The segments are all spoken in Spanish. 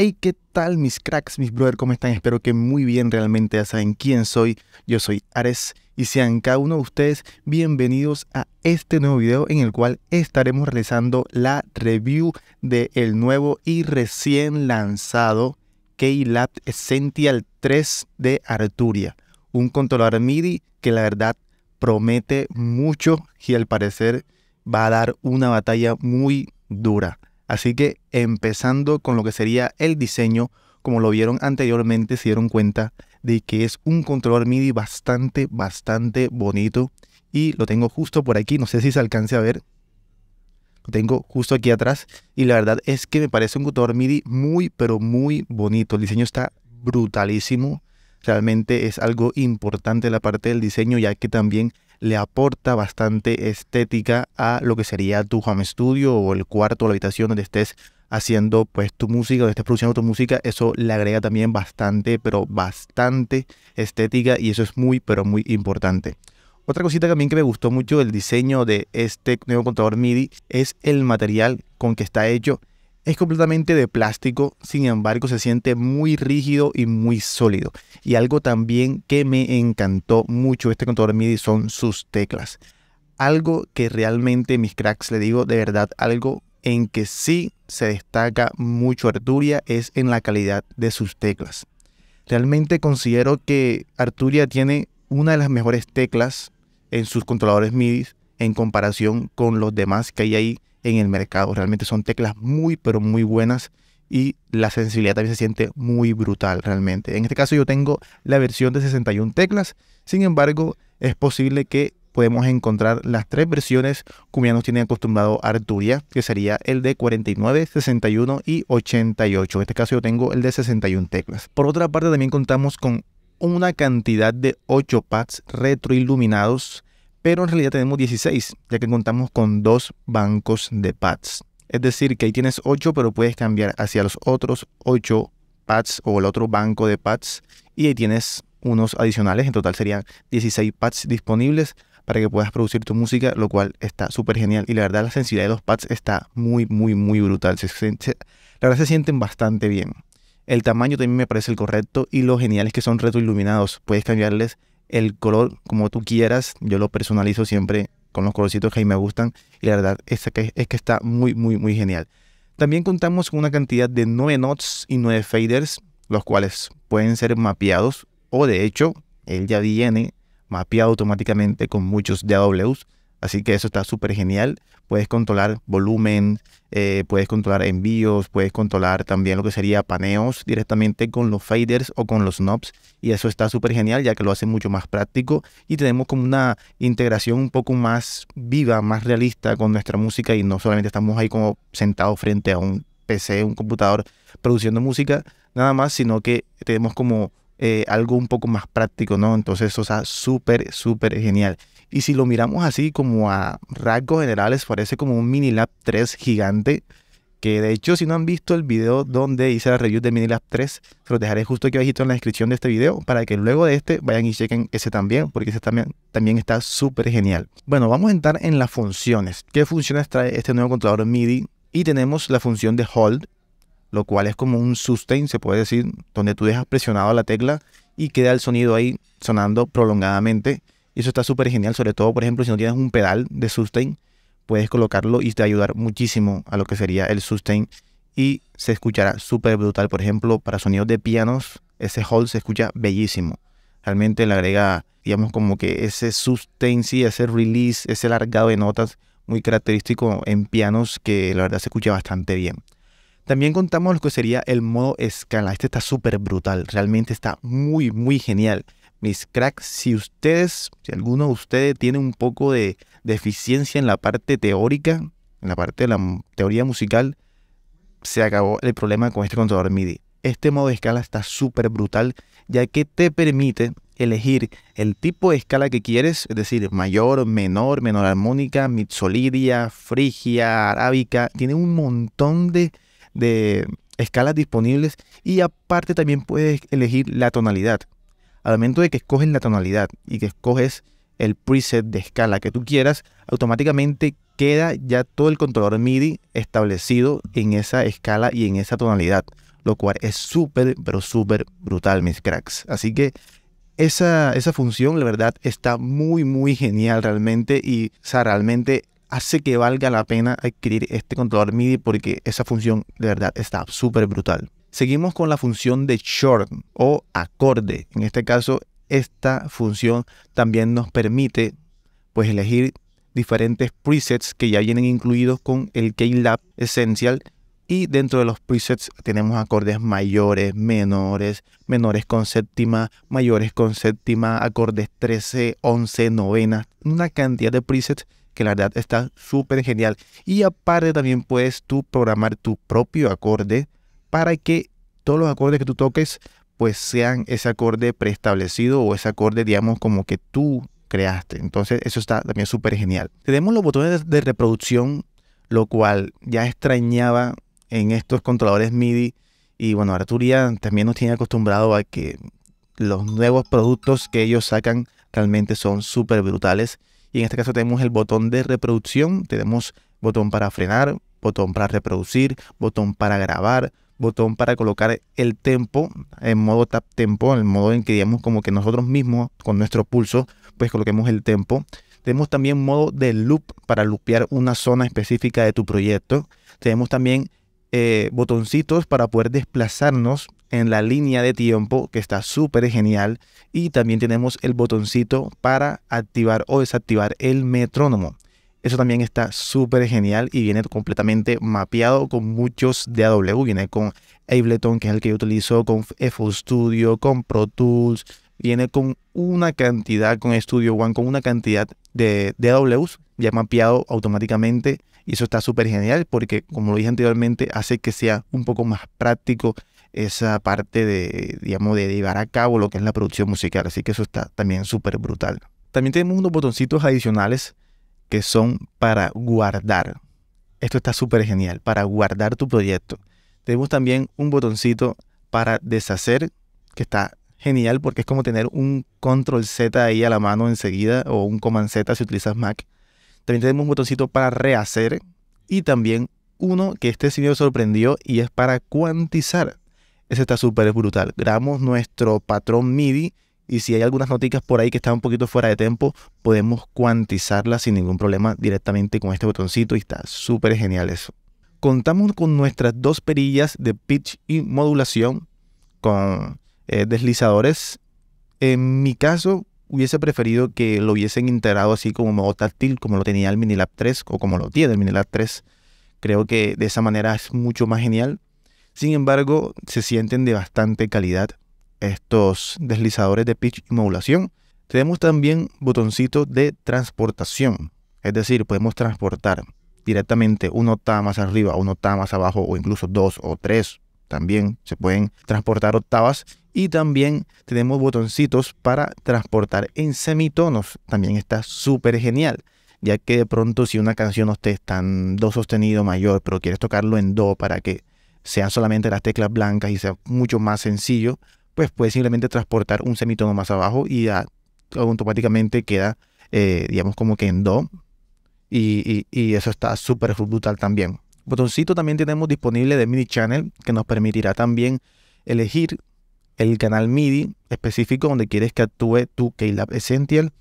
Hey, ¿qué tal mis cracks, mis brother? ¿Cómo están? Espero que muy bien, realmente ya saben quién soy. Yo soy Ares y sean cada uno de ustedes bienvenidos a este nuevo video en el cual estaremos realizando la review del el nuevo y recién lanzado Keylab Essential 3 de Arturia. Un controlador MIDI que la verdad promete mucho y al parecer va a dar una batalla muy dura. Así que empezando con lo que sería el diseño, como lo vieron anteriormente, se dieron cuenta de que es un controlador MIDI bastante, bastante bonito. Y lo tengo justo por aquí, no sé si se alcance a ver. Lo tengo justo aquí atrás. Y la verdad es que me parece un controlador MIDI muy, pero muy bonito. El diseño está brutalísimo. Realmente es algo importante la parte del diseño, ya que también le aporta bastante estética a lo que sería tu home studio o el cuarto o la habitación donde estés haciendo pues tu música o estés produciendo tu música, eso le agrega también bastante, pero bastante estética y eso es muy, pero muy importante. Otra cosita también que me gustó mucho del diseño de este nuevo contador MIDI es el material con que está hecho es completamente de plástico, sin embargo se siente muy rígido y muy sólido. Y algo también que me encantó mucho este controlador MIDI son sus teclas. Algo que realmente mis cracks le digo, de verdad, algo en que sí se destaca mucho Arturia es en la calidad de sus teclas. Realmente considero que Arturia tiene una de las mejores teclas en sus controladores MIDI en comparación con los demás que hay ahí en el mercado. Realmente son teclas muy, pero muy buenas y la sensibilidad también se siente muy brutal realmente. En este caso yo tengo la versión de 61 teclas, sin embargo es posible que podemos encontrar las tres versiones como ya nos tiene acostumbrado Arturia, que sería el de 49, 61 y 88. En este caso yo tengo el de 61 teclas. Por otra parte también contamos con una cantidad de 8 pads retroiluminados pero en realidad tenemos 16, ya que contamos con dos bancos de pads. Es decir, que ahí tienes 8, pero puedes cambiar hacia los otros 8 pads o el otro banco de pads y ahí tienes unos adicionales. En total serían 16 pads disponibles para que puedas producir tu música, lo cual está súper genial. Y la verdad, la sensibilidad de los pads está muy, muy, muy brutal. la verdad, se sienten bastante bien. El tamaño también me parece el correcto y lo genial es que son retroiluminados. Puedes cambiarles el color como tú quieras. Yo lo personalizo siempre con los colorcitos que a mí me gustan y la verdad es que, es que está muy, muy, muy genial. También contamos con una cantidad de 9 notes y 9 faders, los cuales pueden ser mapeados o de hecho, él ya viene mapeado automáticamente con muchos DAWs Así que eso está súper genial. Puedes controlar volumen, eh, puedes controlar envíos, puedes controlar también lo que sería paneos directamente con los faders o con los knobs. Y eso está súper genial ya que lo hace mucho más práctico y tenemos como una integración un poco más viva, más realista con nuestra música y no solamente estamos ahí como sentados frente a un PC, un computador produciendo música, nada más, sino que tenemos como eh, algo un poco más práctico, ¿no? Entonces eso está súper, súper genial. Y si lo miramos así como a rasgos generales, parece como un Minilab 3 gigante, que de hecho si no han visto el video donde hice la review de Minilab 3, se los dejaré justo aquí abajito en la descripción de este video para que luego de este vayan y chequen ese también, porque ese también, también está súper genial. Bueno, vamos a entrar en las funciones. ¿Qué funciones trae este nuevo controlador MIDI? Y tenemos la función de hold, lo cual es como un sustain, se puede decir, donde tú dejas presionado la tecla y queda el sonido ahí sonando prolongadamente. Y eso está súper genial, sobre todo, por ejemplo, si no tienes un pedal de sustain, puedes colocarlo y te ayudar muchísimo a lo que sería el sustain. Y se escuchará súper brutal, por ejemplo, para sonidos de pianos, ese hall se escucha bellísimo. Realmente le agrega, digamos, como que ese sustain, sí, ese release, ese largado de notas muy característico en pianos que la verdad se escucha bastante bien. También contamos lo que sería el modo escala. Este está súper brutal, realmente está muy, muy genial. Mis cracks, si ustedes, si alguno de ustedes tiene un poco de deficiencia en la parte teórica, en la parte de la teoría musical, se acabó el problema con este controlador MIDI. Este modo de escala está súper brutal, ya que te permite elegir el tipo de escala que quieres, es decir, mayor, menor, menor armónica, mitzolidia, frigia, arábica. Tiene un montón de de escalas disponibles y aparte también puedes elegir la tonalidad. Al momento de que escoges la tonalidad y que escoges el preset de escala que tú quieras, automáticamente queda ya todo el controlador MIDI establecido en esa escala y en esa tonalidad, lo cual es súper, pero súper brutal, mis cracks. Así que esa, esa función, la verdad, está muy, muy genial realmente y, o realmente hace que valga la pena adquirir este controlador MIDI porque esa función de verdad está súper brutal. Seguimos con la función de short o acorde. En este caso, esta función también nos permite pues elegir diferentes presets que ya vienen incluidos con el K-Lab Essential y dentro de los presets tenemos acordes mayores, menores, menores con séptima, mayores con séptima, acordes 13, 11, novena, una cantidad de presets que la verdad está súper genial. Y aparte también puedes tú programar tu propio acorde para que todos los acordes que tú toques pues sean ese acorde preestablecido o ese acorde digamos como que tú creaste. Entonces eso está también súper genial. Tenemos los botones de reproducción, lo cual ya extrañaba en estos controladores MIDI. Y bueno, Arturia también nos tiene acostumbrado a que los nuevos productos que ellos sacan realmente son súper brutales. Y en este caso tenemos el botón de reproducción, tenemos botón para frenar, botón para reproducir, botón para grabar, botón para colocar el tempo en modo tap tempo, en el modo en que digamos como que nosotros mismos con nuestro pulso pues coloquemos el tempo. Tenemos también modo de loop para loopear una zona específica de tu proyecto. Tenemos también eh, botoncitos para poder desplazarnos en la línea de tiempo, que está súper genial. Y también tenemos el botoncito para activar o desactivar el metrónomo. Eso también está súper genial y viene completamente mapeado con muchos DAW. Viene con Ableton, que es el que yo utilizo, con FL Studio, con Pro Tools. Viene con una cantidad, con Studio One, con una cantidad de DAWs ya mapeado automáticamente. Y eso está súper genial porque, como lo dije anteriormente, hace que sea un poco más práctico esa parte de, digamos, de llevar a cabo lo que es la producción musical. Así que eso está también súper brutal. También tenemos unos botoncitos adicionales que son para guardar. Esto está súper genial, para guardar tu proyecto. Tenemos también un botoncito para deshacer, que está genial porque es como tener un control Z ahí a la mano enseguida o un command Z si utilizas Mac. También tenemos un botoncito para rehacer y también uno que este sí sorprendió y es para cuantizar. Ese está súper brutal. Grabamos nuestro patrón MIDI y si hay algunas noticas por ahí que están un poquito fuera de tiempo, podemos cuantizarlas sin ningún problema directamente con este botoncito y está súper genial eso. Contamos con nuestras dos perillas de pitch y modulación con eh, deslizadores. En mi caso, hubiese preferido que lo hubiesen integrado así como modo táctil, como lo tenía el Minilab 3 o como lo tiene el Minilab 3. Creo que de esa manera es mucho más genial. Sin embargo, se sienten de bastante calidad estos deslizadores de pitch y modulación. Tenemos también botoncitos de transportación, es decir, podemos transportar directamente una octava más arriba, una octava más abajo o incluso dos o tres. También se pueden transportar octavas y también tenemos botoncitos para transportar en semitonos. También está súper genial, ya que de pronto si una canción no está tan do sostenido mayor, pero quieres tocarlo en do para que sean solamente las teclas blancas y sea mucho más sencillo, pues puedes simplemente transportar un semitono más abajo y automáticamente queda, eh, digamos, como que en Do. Y, eso está súper brutal también. Botoncito también tenemos disponible de MIDI Channel que nos permitirá también elegir el canal MIDI específico donde quieres que actúe tu Keylab Essential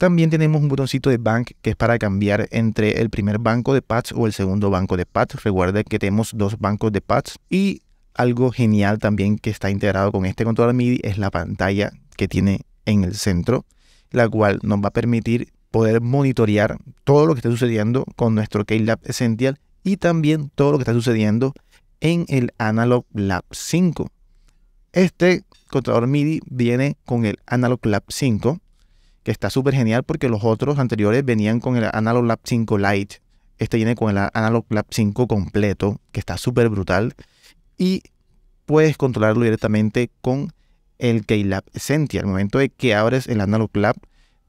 también tenemos un botoncito de Bank que es para cambiar entre el primer banco de pads o el segundo banco de pads. Recuerden que tenemos dos bancos de pads y algo genial también que está integrado con este controlador MIDI es la pantalla que tiene en el centro, la cual nos va a permitir poder monitorear todo lo que está sucediendo con nuestro KLab Essential y también todo lo que está sucediendo en el Analog Lab 5. Este controlador MIDI viene con el Analog Lab 5 que está súper genial porque los otros anteriores venían con el Analog Lab 5 Lite. Este viene con el Analog Lab 5 completo, que está súper brutal. Y puedes controlarlo directamente con el Keylab Sentia. Al momento de que abres el Analog Lab,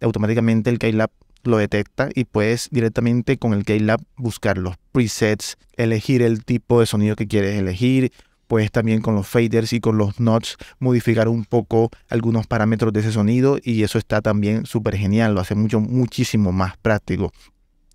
automáticamente el Keylab lo detecta y puedes directamente con el Keylab buscar los presets, elegir el tipo de sonido que quieres elegir, puedes también con los faders y con los notes modificar un poco algunos parámetros de ese sonido y eso está también súper genial, lo hace mucho, muchísimo más práctico.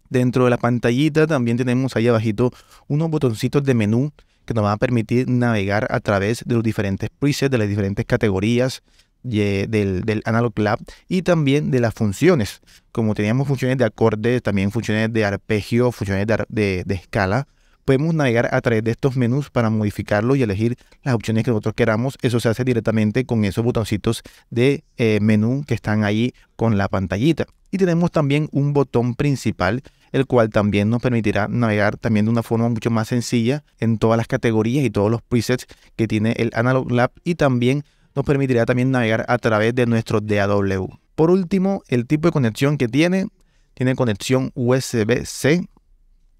Dentro de la pantallita también tenemos ahí abajito unos botoncitos de menú que nos van a permitir navegar a través de los diferentes presets, de las diferentes categorías del, Analog Lab y también de las funciones. Como teníamos funciones de acorde, también funciones de arpegio, funciones de escala, podemos navegar a través de estos menús para modificarlos y elegir las opciones que nosotros queramos. Eso se hace directamente con esos botoncitos de eh, menú que están ahí con la pantallita. Y tenemos también un botón principal, el cual también nos permitirá navegar también de una forma mucho más sencilla en todas las categorías y todos los presets que tiene el Analog Lab y también nos permitirá también navegar a través de nuestro DAW. Por último, el tipo de conexión que tiene, tiene conexión USB-C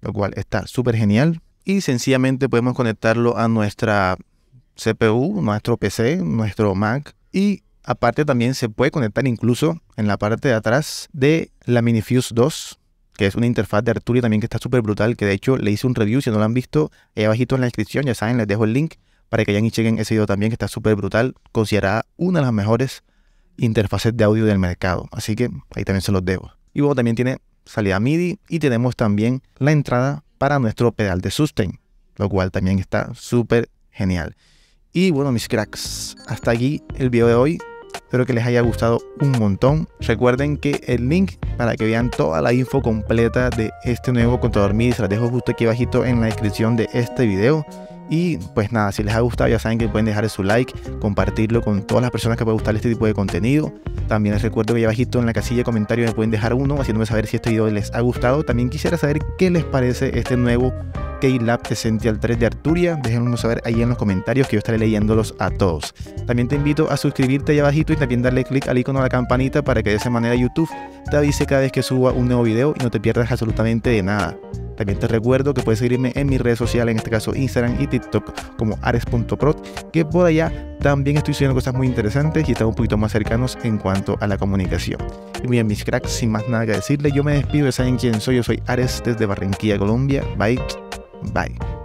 lo cual está súper genial. Y sencillamente podemos conectarlo a nuestra CPU, nuestro PC, nuestro Mac. Y aparte también se puede conectar incluso en la parte de atrás de la Minifuse 2, que es una interfaz de Arturia también que está súper brutal, que de hecho le hice un review, si no lo han visto, ahí abajito en la descripción, ya saben, les dejo el link para que vayan y chequen ese video también que está súper brutal, considerada una de las mejores interfaces de audio del mercado. Así que ahí también se los debo. Y luego también tiene salida MIDI y tenemos también la entrada para nuestro pedal de sustain, lo cual también está súper genial. Y bueno, mis cracks, hasta aquí el video de hoy. Espero que les haya gustado un montón. Recuerden que el link para que vean toda la info completa de este nuevo contador MIDI se la dejo justo aquí bajito en la descripción de este video. Y pues nada, si les ha gustado ya saben que pueden dejar su like, compartirlo con todas las personas que pueden gustar este tipo de contenido. También les recuerdo que ya bajito en la casilla de comentarios me pueden dejar uno haciéndome saber si este video les ha gustado. También quisiera saber qué les parece este nuevo K-Lab al 3 de Arturia. déjenmelo saber ahí en los comentarios que yo estaré leyéndolos a todos. También te invito a suscribirte ahí abajito y también darle click al icono de la campanita para que de esa manera YouTube te avise cada vez que suba un nuevo video y no te pierdas absolutamente de nada. También te recuerdo que puedes seguirme en mis redes sociales, en este caso Instagram y TikTok como ares.prot, que por allá también estoy subiendo cosas muy interesantes y estamos un poquito más cercanos en cuanto a la comunicación. Y bien, mis cracks, sin más nada que decirles, yo me despido, saben quién soy, yo soy Ares desde Barranquilla, Colombia. Bye, bye.